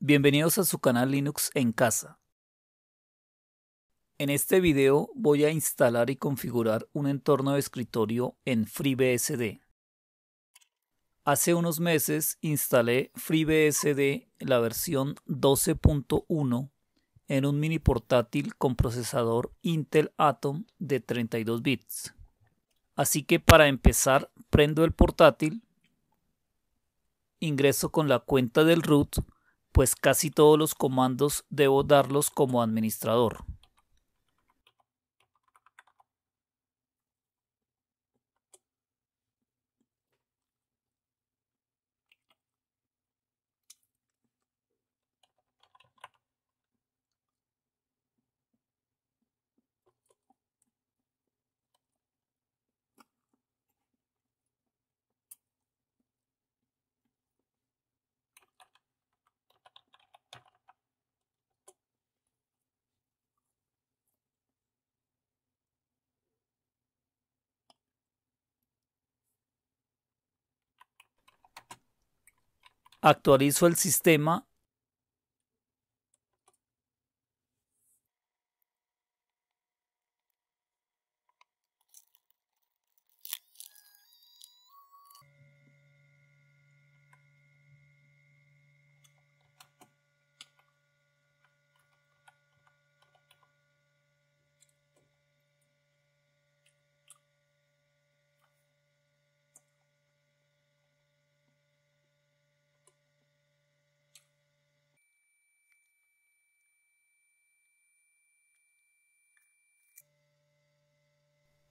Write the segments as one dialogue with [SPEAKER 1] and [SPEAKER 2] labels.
[SPEAKER 1] Bienvenidos a su canal Linux en casa. En este video voy a instalar y configurar un entorno de escritorio en FreeBSD. Hace unos meses instalé FreeBSD la versión 12.1 en un mini portátil con procesador Intel Atom de 32 bits. Así que para empezar prendo el portátil, ingreso con la cuenta del root pues casi todos los comandos debo darlos como administrador. actualizo el sistema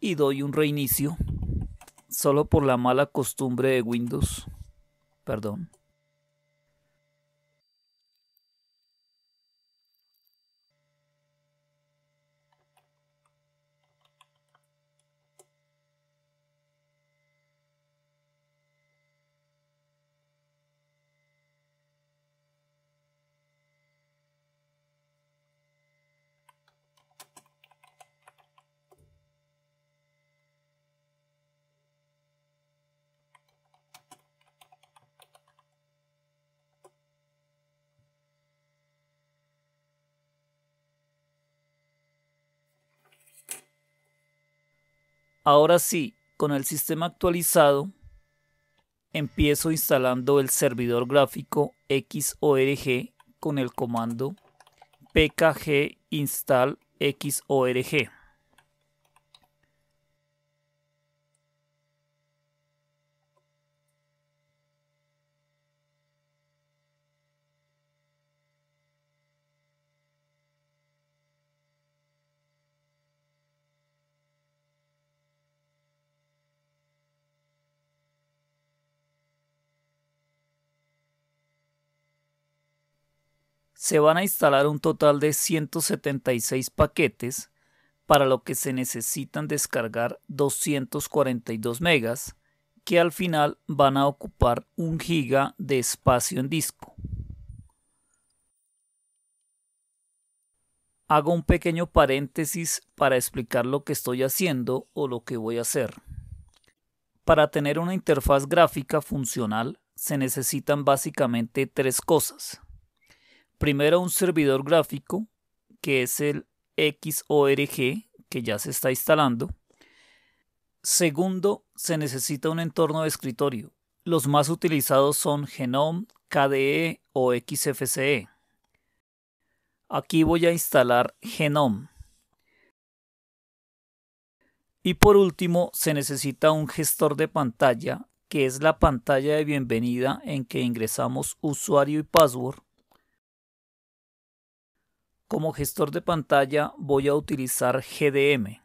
[SPEAKER 1] y doy un reinicio solo por la mala costumbre de Windows. Perdón. Ahora sí, con el sistema actualizado, empiezo instalando el servidor gráfico XORG con el comando pkg install xorg. se van a instalar un total de 176 paquetes, para lo que se necesitan descargar 242 megas, que al final van a ocupar un giga de espacio en disco. Hago un pequeño paréntesis para explicar lo que estoy haciendo o lo que voy a hacer. Para tener una interfaz gráfica funcional se necesitan básicamente tres cosas. Primero un servidor gráfico, que es el XORG, que ya se está instalando. Segundo, se necesita un entorno de escritorio. Los más utilizados son Genome, KDE o XFCE. Aquí voy a instalar Genome. Y por último, se necesita un gestor de pantalla, que es la pantalla de bienvenida en que ingresamos usuario y password como gestor de pantalla voy a utilizar GDM.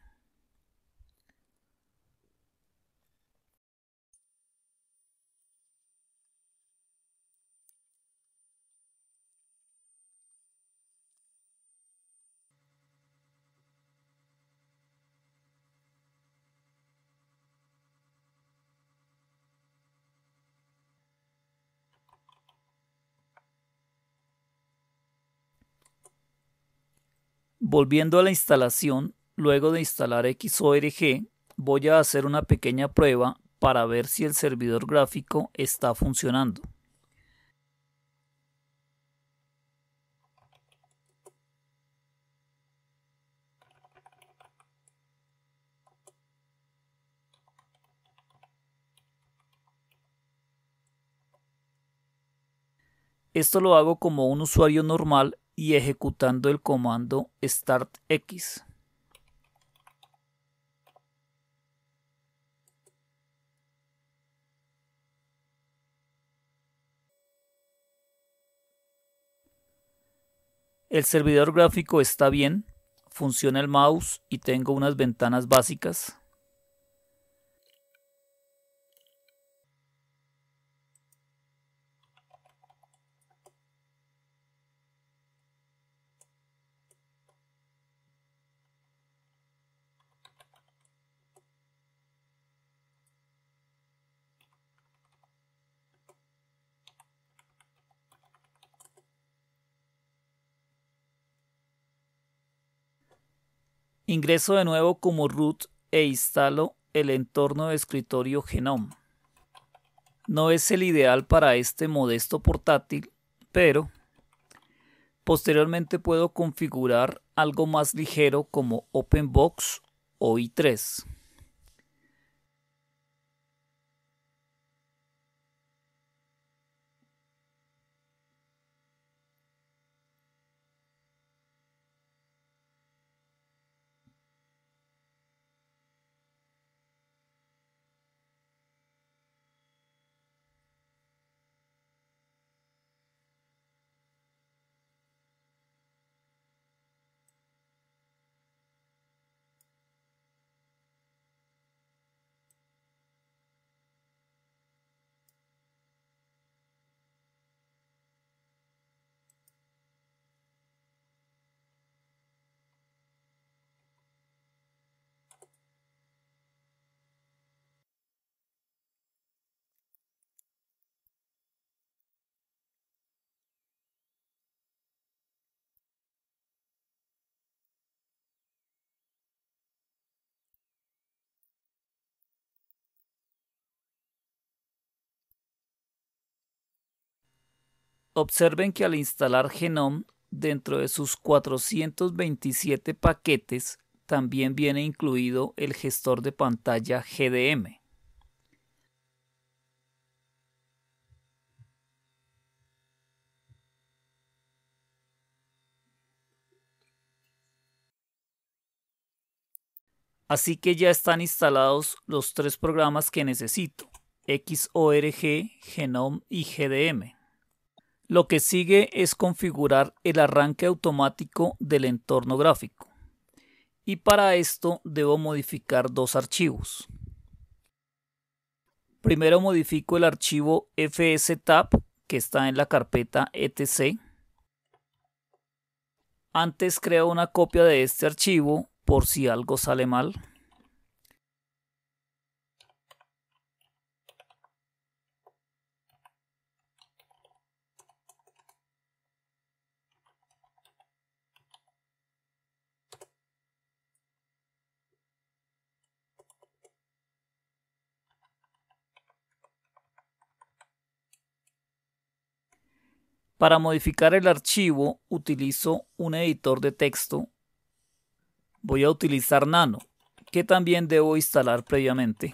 [SPEAKER 1] Volviendo a la instalación, luego de instalar XORG, voy a hacer una pequeña prueba para ver si el servidor gráfico está funcionando. Esto lo hago como un usuario normal y ejecutando el comando start x. El servidor gráfico está bien, funciona el mouse y tengo unas ventanas básicas. Ingreso de nuevo como root e instalo el entorno de escritorio Genome. No es el ideal para este modesto portátil, pero posteriormente puedo configurar algo más ligero como OpenBox o i3. Observen que al instalar Genome dentro de sus 427 paquetes también viene incluido el gestor de pantalla GDM. Así que ya están instalados los tres programas que necesito, XORG, Genome y GDM. Lo que sigue es configurar el arranque automático del entorno gráfico. Y para esto debo modificar dos archivos. Primero modifico el archivo fstab que está en la carpeta etc. Antes creo una copia de este archivo por si algo sale mal. Para modificar el archivo utilizo un editor de texto. Voy a utilizar Nano, que también debo instalar previamente.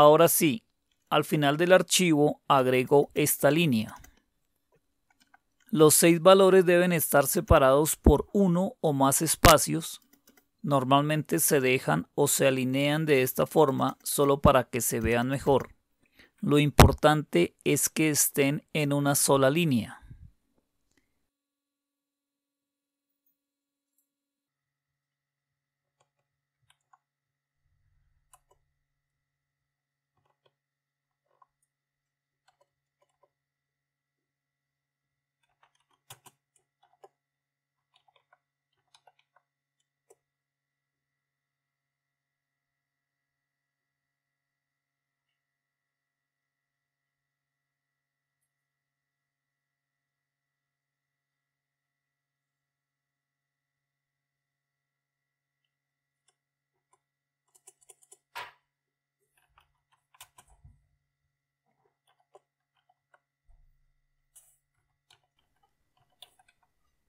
[SPEAKER 1] Ahora sí, al final del archivo agrego esta línea. Los seis valores deben estar separados por uno o más espacios. Normalmente se dejan o se alinean de esta forma solo para que se vean mejor. Lo importante es que estén en una sola línea.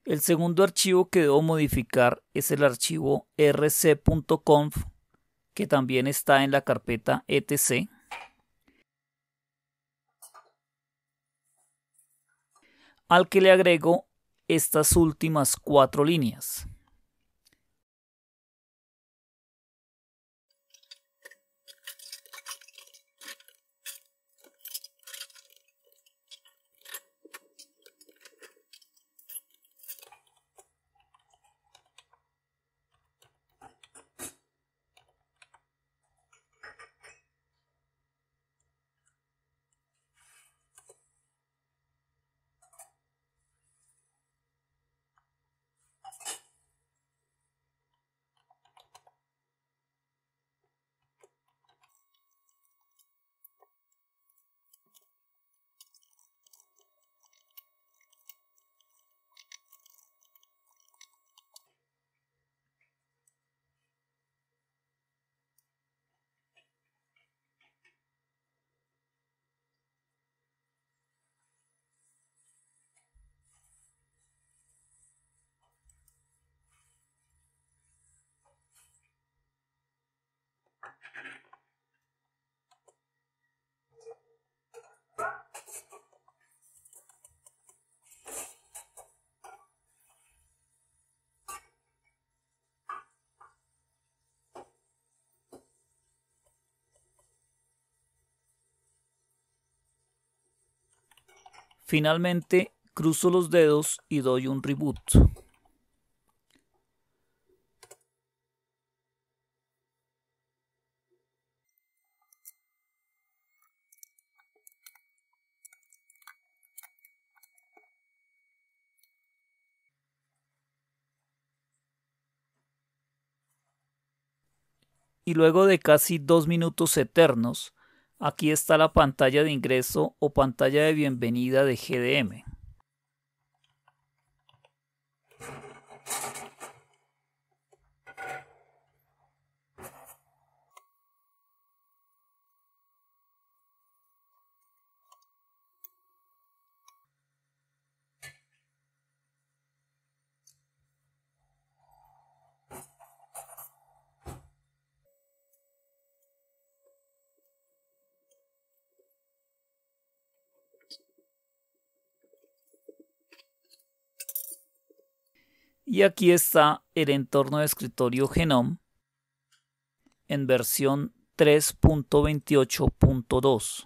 [SPEAKER 1] El segundo archivo que debo modificar es el archivo rc.conf que también está en la carpeta etc. al que le agrego estas últimas cuatro líneas. Finalmente, cruzo los dedos y doy un reboot. y luego de casi dos minutos eternos, Aquí está la pantalla de ingreso o pantalla de bienvenida de GDM. Y aquí está el entorno de escritorio Genome en versión 3.28.2.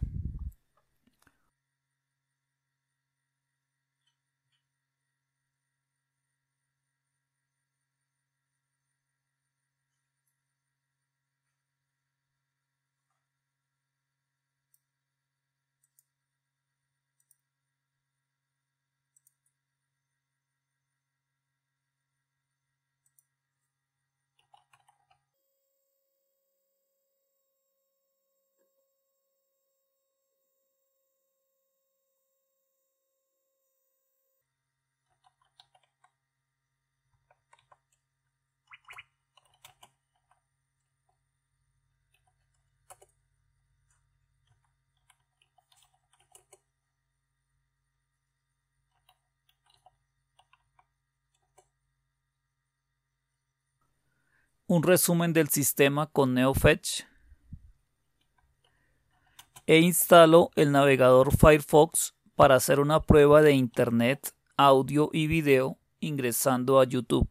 [SPEAKER 1] un resumen del sistema con NeoFetch e instalo el navegador Firefox para hacer una prueba de internet, audio y video ingresando a YouTube.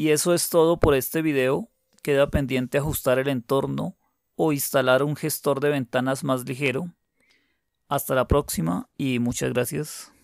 [SPEAKER 1] Y eso es todo por este video. Queda pendiente ajustar el entorno o instalar un gestor de ventanas más ligero. Hasta la próxima y muchas gracias.